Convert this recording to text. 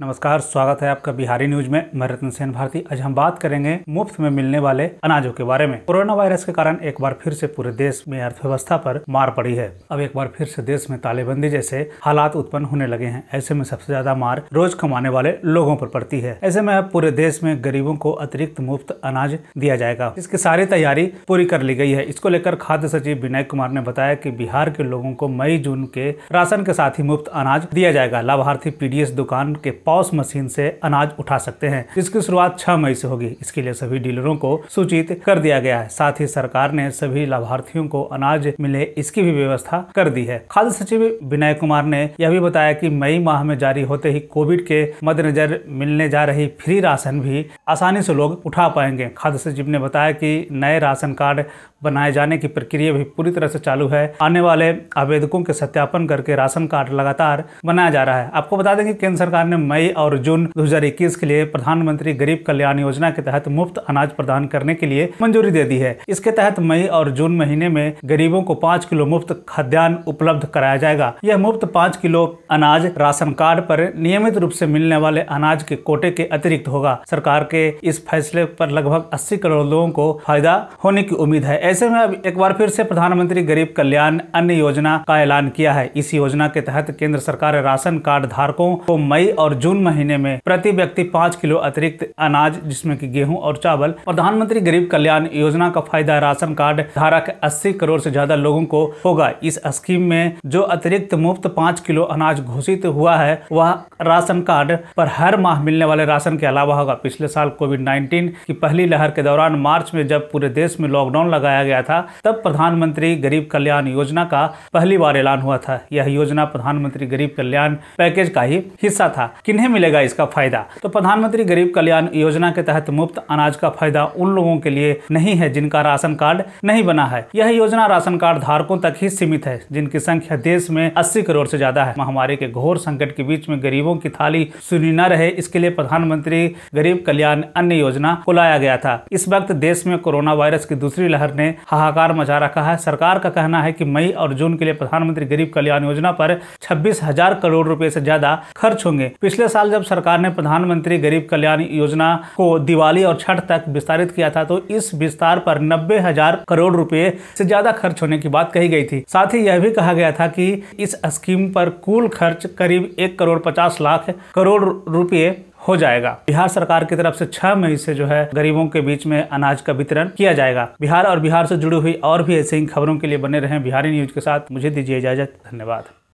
नमस्कार स्वागत है आपका बिहारी न्यूज में मैं रतन सेन भारती आज हम बात करेंगे मुफ्त में मिलने वाले अनाजों के बारे में कोरोना वायरस के कारण एक बार फिर से पूरे देश में अर्थव्यवस्था पर मार पड़ी है अब एक बार फिर से देश में तालेबंदी जैसे हालात उत्पन्न होने लगे हैं ऐसे में सबसे ज्यादा मार रोज कमाने वाले लोगों पर पड़ती है ऐसे में अब पूरे देश में गरीबों को अतिरिक्त मुफ्त अनाज दिया जाएगा इसकी सारी तैयारी पूरी कर ली गई है इसको लेकर खाद्य सचिव विनय कुमार ने बताया की बिहार के लोगों को मई जून के राशन के साथ ही मुफ्त अनाज दिया जाएगा लाभार्थी पीडीएस दुकान के पॉस मशीन से अनाज उठा सकते हैं इसकी शुरुआत छह मई से होगी इसके लिए सभी डीलरों को सूचित कर दिया गया है साथ ही सरकार ने सभी लाभार्थियों को अनाज मिले इसकी भी व्यवस्था कर दी है खाद्य सचिव विनय कुमार ने यह भी बताया की मई माह में जारी होते ही कोविड के मद्देनजर मिलने जा रही फ्री राशन भी आसानी से लोग उठा पाएंगे खाद्य सचिव ने बताया की नए राशन कार्ड बनाए जाने की प्रक्रिया भी पूरी तरह से चालू है आने वाले आवेदकों के सत्यापन करके राशन कार्ड लगातार बनाया जा रहा है आपको बता दें कि केंद्र सरकार ने मई और जून 2021 के लिए प्रधानमंत्री गरीब कल्याण योजना के तहत मुफ्त अनाज प्रदान करने के लिए मंजूरी दे दी है इसके तहत मई और जून महीने में गरीबों को पाँच किलो मुफ्त खाद्यान्न उपलब्ध कराया जाएगा यह मुफ्त पाँच किलो अनाज राशन कार्ड पर नियमित रूप से मिलने वाले अनाज के कोटे के अतिरिक्त होगा सरकार के इस फैसले पर लगभग 80 करोड़ लोगों को फायदा होने की उम्मीद है ऐसे में अब एक बार फिर से प्रधानमंत्री गरीब कल्याण अन्य योजना का ऐलान किया है इस योजना के तहत केंद्र सरकार राशन कार्ड धारकों को मई और जून महीने में प्रति व्यक्ति पाँच किलो अतिरिक्त अनाज जिसमें की गेहूं और चावल प्रधानमंत्री गरीब कल्याण योजना का फायदा राशन कार्ड धारक अस्सी करोड़ से ज्यादा लोगों को होगा इस स्कीम में जो अतिरिक्त मुफ्त पाँच किलो अनाज घोषित हुआ है वह राशन कार्ड पर हर माह मिलने वाले राशन के अलावा होगा पिछले साल कोविड नाइन्टीन की पहली लहर के दौरान मार्च में जब पूरे देश में लॉकडाउन लगाया बनाया गया था तब प्रधानमंत्री गरीब कल्याण योजना का पहली बार ऐलान हुआ था यह योजना प्रधानमंत्री गरीब कल्याण पैकेज का ही हिस्सा था किन्हें मिलेगा इसका फायदा तो प्रधानमंत्री गरीब कल्याण योजना के तहत मुफ्त अनाज का फायदा उन लोगों के लिए नहीं है जिनका राशन कार्ड नहीं बना है यह योजना राशन कार्ड धारकों तक ही सीमित है जिनकी संख्या देश में अस्सी करोड़ ऐसी ज्यादा है महामारी के घोर संकट के बीच में गरीबों की थाली सुनी न रहे इसके लिए प्रधानमंत्री गरीब कल्याण अन्य योजना को लाया गया था इस वक्त देश में कोरोना वायरस की दूसरी लहर ने ने हाहाकार मचा रखा है सरकार का कहना है कि मई और जून के लिए प्रधानमंत्री गरीब कल्याण योजना पर छब्बीस हजार करोड़ रुपए से ज्यादा खर्च होंगे पिछले साल जब सरकार ने प्रधानमंत्री गरीब कल्याण योजना को दिवाली और छठ तक विस्तारित किया था तो इस विस्तार पर नब्बे हजार करोड़ रुपए से ज्यादा खर्च होने की बात कही गई थी साथ ही यह भी कहा गया था कि इस स्कीम पर कुल खर्च करीब एक करोड़ पचास लाख करोड़ रुपए हो जाएगा बिहार सरकार की तरफ से छह मई से जो है गरीबों के बीच में अनाज का वितरण किया जाएगा बिहार और बिहार से जुड़ी हुई और भी ऐसी ही खबरों के लिए बने रहे बिहारी न्यूज के साथ मुझे दीजिए इजाजत धन्यवाद